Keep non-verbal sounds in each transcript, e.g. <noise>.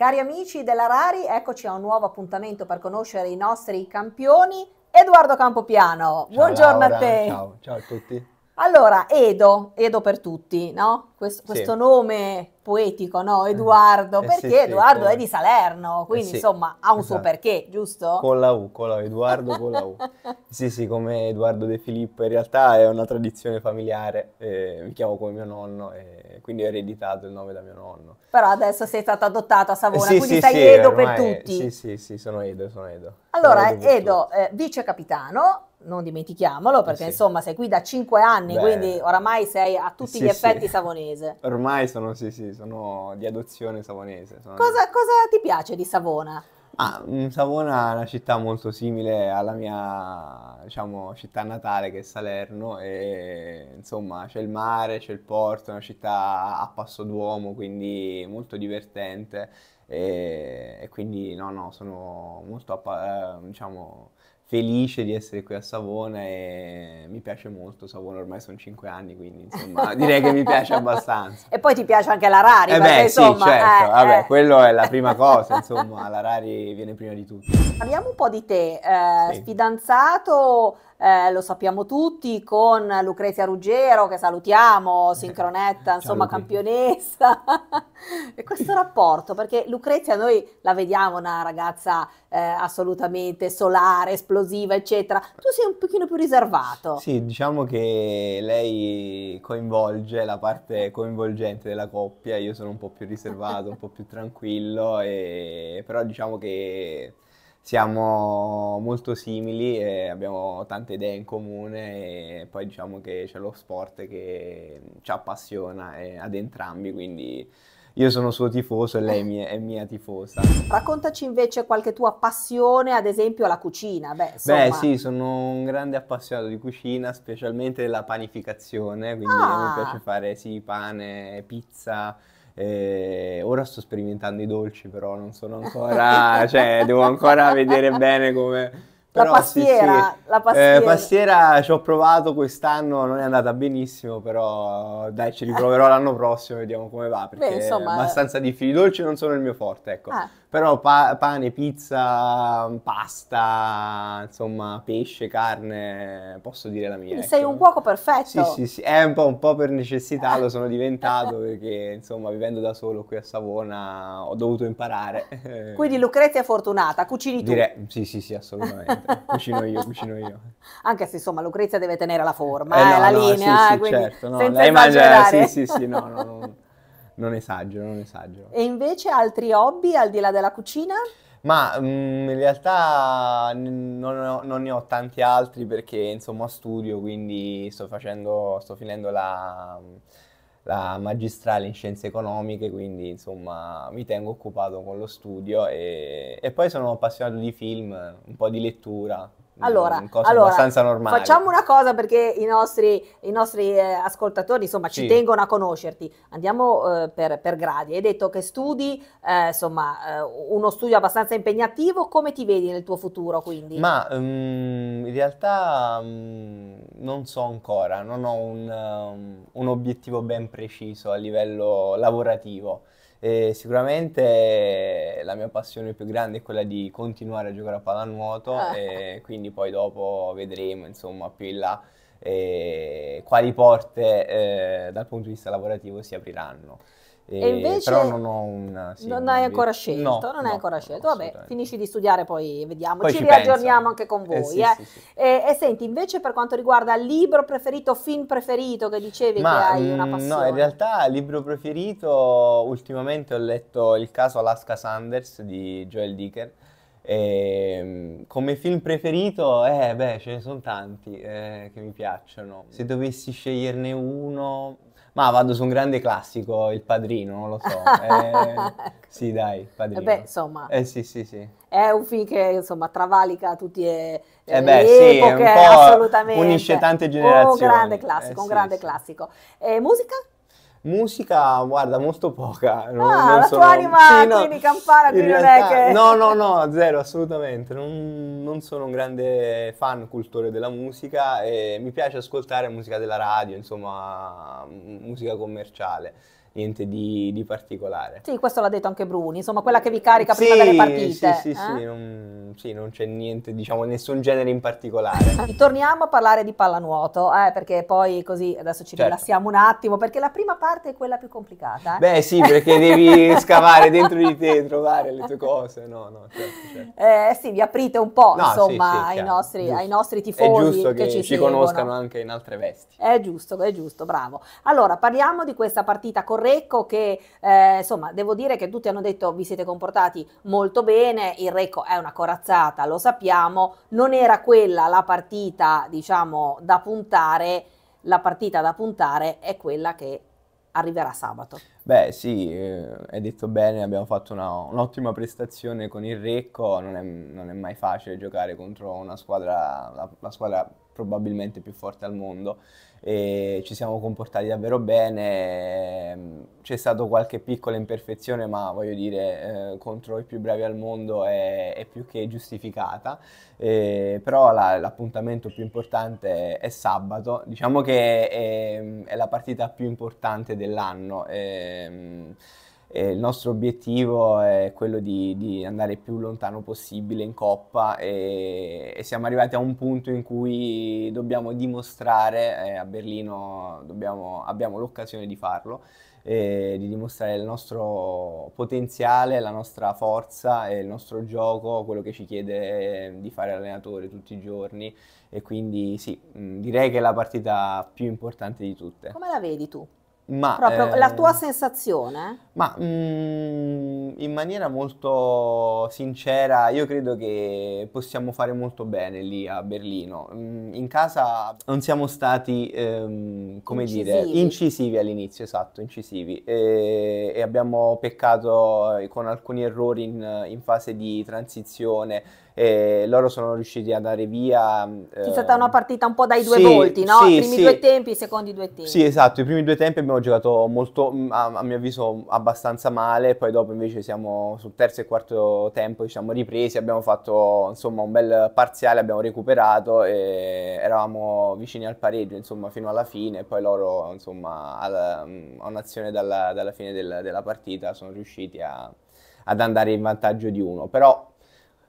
Cari amici della Rari, eccoci a un nuovo appuntamento per conoscere i nostri campioni. Edoardo Campopiano, ciao buongiorno Laura, a te. Ciao, ciao a tutti. Allora, Edo, Edo per tutti, no? Questo, questo sì. nome poetico, no? Eh. Edoardo, eh, perché sì, Edoardo sì, è di Salerno, eh, quindi eh, insomma ha un esatto. suo perché, giusto? Con la U, con la U, Edoardo con la U. <laughs> sì, sì, come Edoardo De Filippo, in realtà è una tradizione familiare, eh, mi chiamo come mio nonno, quindi ho ereditato il nome da mio nonno. Però adesso sei stato adottato a Savona, quindi sei Edo per tutti. Sì, sì, sì, sono Edo, sono Edo. Allora, sono Edo, Edo eh, vice capitano, non dimentichiamolo, perché eh sì. insomma sei qui da cinque anni, Beh, quindi oramai sei a tutti sì, gli effetti sì. savonese. Ormai sono, sì, sì, sono di adozione savonese. Sono... Cosa, cosa, ti piace di Savona? Ah, Savona è una città molto simile alla mia, diciamo, città natale che è Salerno e insomma c'è il mare, c'è il porto, è una città a passo d'uomo, quindi molto divertente e, e quindi no, no, sono molto, eh, diciamo, felice di essere qui a Savona e mi piace molto Savona, ormai sono cinque anni, quindi insomma <laughs> direi che mi piace abbastanza. e poi ti piace anche la Rari, eh beh, perché, sì, certo, eh, vabbè, eh. quello è la prima cosa, insomma, la Rari viene prima di tutto. Parliamo un po' di te, eh, sì. sfidanzato, eh, lo sappiamo tutti, con Lucrezia Ruggero, che salutiamo, <laughs> sincronetta, insomma, campionessa. <laughs> e questo rapporto, perché Lucrezia noi la vediamo una ragazza eh, assolutamente solare, esplosiva, eccetera. Tu sei un pochino più riservato. Sì, diciamo che lei coinvolge la parte coinvolgente della coppia, io sono un po' più riservato, un po' più tranquillo, e... però diciamo che siamo molto simili e abbiamo tante idee in comune e poi diciamo che c'è lo sport che ci appassiona eh, ad entrambi, quindi io sono suo tifoso e lei eh. mia, è mia tifosa. Raccontaci invece qualche tua passione, ad esempio la cucina. Beh, insomma... Beh sì, sono un grande appassionato di cucina, specialmente della panificazione, quindi ah. mi piace fare sì, pane, pizza. Eh, ora sto sperimentando i dolci, però non sono ancora, <laughs> cioè devo ancora vedere bene come la pastiera, sì, sì. la eh, pastiera. Eh, pastiera ci ho provato quest'anno, non è andata benissimo, però dai, ci riproverò <laughs> l'anno prossimo, vediamo come va, perché Beh, insomma, è abbastanza eh. difficile. I dolci non sono il mio forte, ecco. Ah. Però pa- pane, pizza, pasta, insomma, pesce, carne, posso dire la mia. ecco. sei un cuoco perfetto. Sì, sì, sì, è un po', un po per necessità lo sono diventato, <laughs> perché insomma, vivendo da solo qui a Savona ho dovuto imparare. Quindi Lucrezia è fortunata, cucini tu. Dire- sì, sì, sì, assolutamente cucino io, cucino io. Anche se insomma Lucrezia deve tenere la forma, eh, eh, la no, linea, sì, sì, quindi certo, no, senza lei mangia, sì, sì, sì, no, no, no, non esagero, non esagero. E invece altri hobby al di là della cucina? Ma mh, mm, in realtà non, ho, non, ne ho tanti altri perché insomma studio, quindi sto facendo, sto finendo la la magistrale in scienze economiche, quindi insomma mi tengo occupato con lo studio e, e poi sono appassionato di film, un po' di lettura, Mm, allora, allora facciamo una cosa perché i nostri, i nostri eh, ascoltatori insomma, sì. ci tengono a conoscerti. Andiamo eh, per, per, gradi. Hai detto che studi, eh, insomma, eh, uno studio abbastanza impegnativo. Come ti vedi nel tuo futuro quindi? Ma um, in realtà um, non so ancora, non ho un, um, un obiettivo ben preciso a livello lavorativo. E sicuramente la mia passione più grande è quella di continuare a giocare a pallanuoto ah. e quindi poi dopo vedremo insomma più in là eh, quali porte eh, dal punto di vista lavorativo si apriranno. E, invece però non, ho una, sì, non hai ancora scelto, no, non no, hai ancora scelto. Vabbè, finisci di studiare poi vediamo, poi ci, ci riaggiorniamo anche con eh, voi. Eh, sì, eh. Sì, sì. E, e, senti, invece per quanto riguarda libro preferito, film preferito che dicevi Ma, che hai una passione. Mm, no, in realtà libro preferito ultimamente ho letto il caso Alaska Sanders di Joel Dicker. E, ehm, come film preferito, eh beh, ce ne sono tanti eh, che mi piacciono. Se dovessi sceglierne uno, ma vado su un grande classico, Il Padrino, non lo so. <laughs> Eh, sì, dai, Padrino. Eh beh, insomma. Eh sì, sì, sì. È un film che, insomma, travalica tutti e eh, eh, eh beh, le epoche, sì, un assolutamente. Unisce tante oh, generazioni. Un grande classico, un grande sì, classico. Sì. musica? Musica, guarda, molto poca. Non, ah, non la sono... tua anima sì, no, quindi campana, qui realtà, non è che... No, no, no, zero, assolutamente. Non, non, sono un grande fan cultore della musica e mi piace ascoltare musica della radio, insomma, musica commerciale niente di, di, particolare. Sì, questo l'ha detto anche Bruni, insomma quella che vi carica prima sì, delle partite. Sì, sì, eh? sì, non, sì, non c'è niente, diciamo, nessun genere in particolare. Torniamo a parlare di pallanuoto, eh, perché poi così adesso ci certo. rilassiamo un attimo, perché la prima parte è quella più complicata. Eh? Beh sì, perché devi <laughs> scavare dentro di te, trovare le tue cose, no, no, certo, certo. Eh, sì, vi aprite un po', no, insomma, ai, nostri, ai nostri tifosi. È giusto che, che ci, ci conoscano anche in altre vesti. È giusto, è giusto, bravo. Allora, parliamo di questa partita corretta Recco che eh, insomma devo dire che tutti hanno detto vi siete comportati molto bene, il Recco è una corazzata, lo sappiamo, non era quella la partita diciamo da puntare, la partita da puntare è quella che arriverà sabato. Beh sì, eh, hai detto bene, abbiamo fatto una, un'ottima prestazione con il Recco, non è, non è, mai facile giocare contro una squadra, la, la squadra probabilmente più forte al mondo e ci siamo comportati davvero bene. Ehm, c'è stata qualche piccola imperfezione, ma voglio dire, eh, contro i più bravi al mondo è, è più che giustificata. Eh, però la, l'appuntamento più importante è, è sabato, diciamo che è, è, la partita più importante dell'anno. Eh, eh, il nostro obiettivo è quello di, di, andare più lontano possibile in coppa e, e, siamo arrivati a un punto in cui dobbiamo dimostrare, eh, a Berlino dobbiamo, abbiamo l'occasione di farlo, eh, di dimostrare il nostro potenziale, la nostra forza e il nostro gioco, quello che ci chiede eh, di fare allenatore tutti i giorni e quindi sì, mm, direi che è la partita più importante di tutte. Come la vedi tu? Ma, Proprio ehm, la tua sensazione? Ma mm, in maniera molto sincera, io credo che possiamo fare molto bene lì a Berlino. Mm, in casa non siamo stati, ehm, come incisivi. dire, incisivi all'inizio, esatto, incisivi. E, e abbiamo peccato eh, con alcuni errori in, in fase di transizione eh, loro sono riusciti ad andare via. Mm, eh, C'è stata una partita un po' dai due sì, volti, no? Sì, primi sì. due tempi, secondi due tempi. Sì, esatto, i primi due tempi abbiamo giocato molto, mm, a, a mio avviso, abbastanza male, poi dopo invece siamo sul terzo e quarto tempo, ci siamo ripresi, abbiamo fatto insomma un bel parziale, abbiamo recuperato e eravamo vicini al pareggio, insomma, fino alla fine, poi loro, insomma, mm, a un'azione dalla, dalla fine del, della partita sono riusciti a, ad andare in vantaggio di uno, però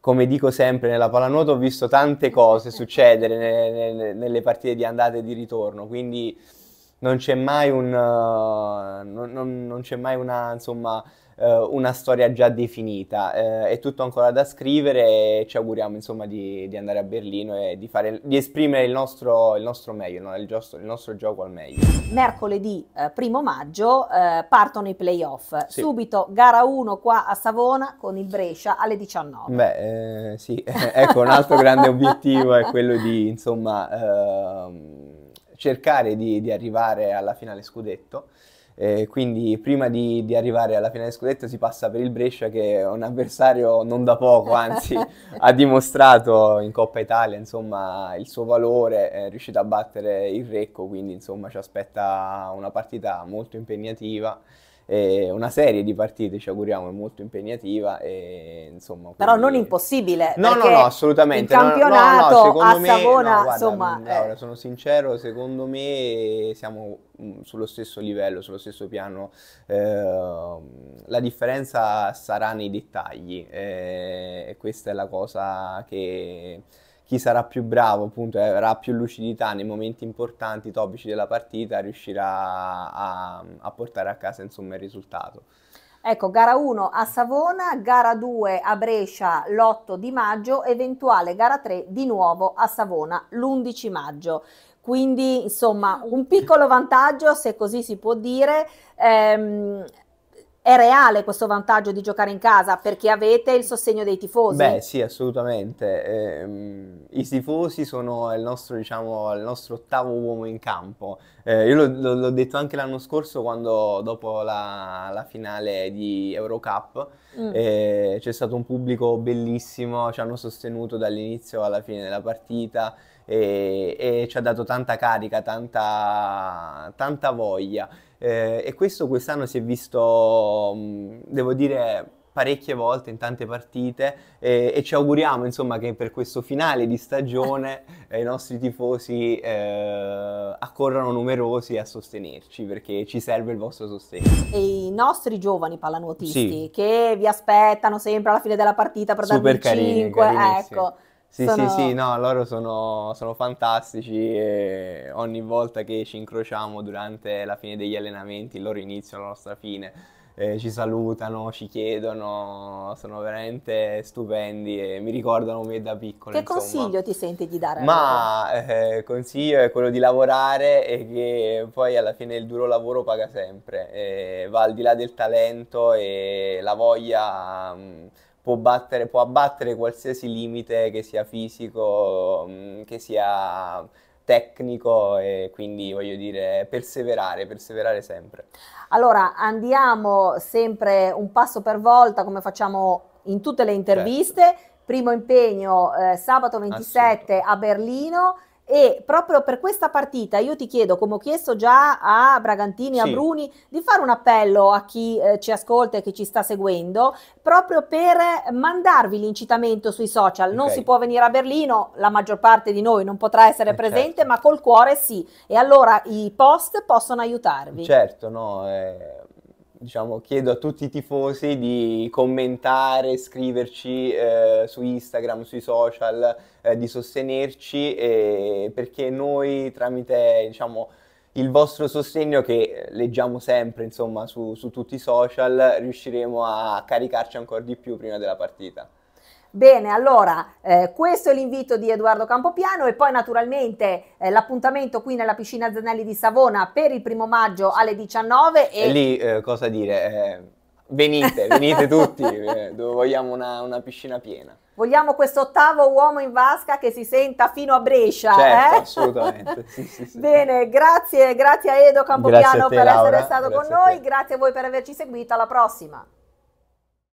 come dico sempre nella pallanuoto ho visto tante cose eh. succedere ne, ne, nelle partite di andata e di ritorno, quindi non c'è mai un... Uh, non, non, non c'è mai una, insomma, eh, una storia già definita. Eh, è tutto ancora da scrivere e ci auguriamo insomma di, di andare a Berlino e di, fare, di esprimere il nostro, il nostro meglio, no? il, giusto, il, nostro gioco al meglio. Mercoledì eh, primo maggio eh, partono i playoff. Sì. Subito gara 1 qua a Savona con il Brescia alle 19. Beh, eh, sì, <laughs> ecco un altro grande obiettivo è quello di insomma ehm, cercare di, di, arrivare alla finale scudetto. Eh, quindi prima di, di, arrivare alla finale scudetto si passa per il Brescia che è un avversario non da poco, anzi <laughs> ha dimostrato in Coppa Italia insomma, il suo valore, è riuscito a battere il Recco, quindi insomma, ci aspetta una partita molto impegnativa eh, una serie di partite, ci auguriamo, è molto impegnativa. E, insomma, Però non impossibile. No, no, no, assolutamente. Il campionato no, no, no, a me, Savona, guarda, insomma... Mm, eh. Laura, sono sincero, secondo me siamo mm, sullo stesso livello, sullo stesso piano. Eh, la differenza sarà nei dettagli eh, e questa è la cosa che chi sarà più bravo, appunto, eh, avrà più lucidità nei momenti importanti, topici della partita, riuscirà a, a portare a casa insomma, il risultato. Ecco, gara 1 a Savona, gara 2 a Brescia l'8 di maggio, eventuale gara 3 di nuovo a Savona l'11 maggio. Quindi, insomma, un piccolo vantaggio, se così si può dire. Ehm, è reale questo vantaggio di giocare in casa perché avete il sostegno dei tifosi? Beh sì, assolutamente. Eh, I tifosi sono il nostro, diciamo, il nostro ottavo uomo in campo. Eh, io l'ho, l'ho, detto anche l'anno scorso quando dopo la, la finale di Eurocup mm. eh, c'è stato un pubblico bellissimo, ci hanno sostenuto dall'inizio alla fine della partita. E, e, ci ha dato tanta carica, tanta, tanta voglia. Eh, e questo quest'anno si è visto, mm, devo dire, parecchie volte in tante partite eh, e ci auguriamo insomma che per questo finale di stagione eh, <laughs> i nostri tifosi eh, accorrano numerosi a sostenerci perché ci serve il vostro sostegno. E i nostri giovani pallanuotisti sì. che vi aspettano sempre alla fine della partita per Super darvi carini, 5, ecco. Sì, sono... sì, sì, no, loro sono, sono, fantastici e ogni volta che ci incrociamo durante la fine degli allenamenti, il loro inizio, la nostra fine, eh, ci salutano, ci chiedono, sono veramente stupendi e mi ricordano me da piccolo. Che insomma. consiglio ti senti di dare? Ma eh, consiglio è quello di lavorare e che poi alla fine il duro lavoro paga sempre, eh, va al di là del talento e la voglia... Mh, mm, può, battere, può abbattere qualsiasi limite che sia fisico, mm, che sia tecnico e quindi voglio dire perseverare, perseverare sempre. Allora andiamo sempre un passo per volta come facciamo in tutte le certo. interviste. Certo. Primo impegno eh, sabato 27 Assunto. a Berlino e proprio per questa partita io ti chiedo, come ho chiesto già a Bragantini, a sì. Bruni, di fare un appello a chi eh, ci ascolta e che ci sta seguendo, proprio per mandarvi l'incitamento sui social. Non okay. si può venire a Berlino, la maggior parte di noi non potrà essere eh, presente, certo. ma col cuore sì. E allora i post possono aiutarvi. Certo, no, eh, diciamo, chiedo a tutti i tifosi di commentare, scriverci eh, su Instagram, sui social, eh, di sostenerci eh, perché noi tramite diciamo, il vostro sostegno che leggiamo sempre insomma, su, su tutti i social riusciremo a caricarci ancora di più prima della partita. Bene, allora eh, questo è l'invito di Edoardo Campopiano e poi naturalmente eh, l'appuntamento qui nella piscina Zanelli di Savona per il primo maggio alle 19. E, e lì eh, cosa dire? Eh, venite, venite tutti, <laughs> eh, dove vogliamo una, una, piscina piena. Vogliamo questo ottavo uomo in vasca che si senta fino a Brescia. Certo, eh? assolutamente. <laughs> Sì, sì, sì. Bene, grazie, grazie a Edo Campopiano a te, per Laura. essere stato grazie con noi, grazie a voi per averci seguito, alla prossima.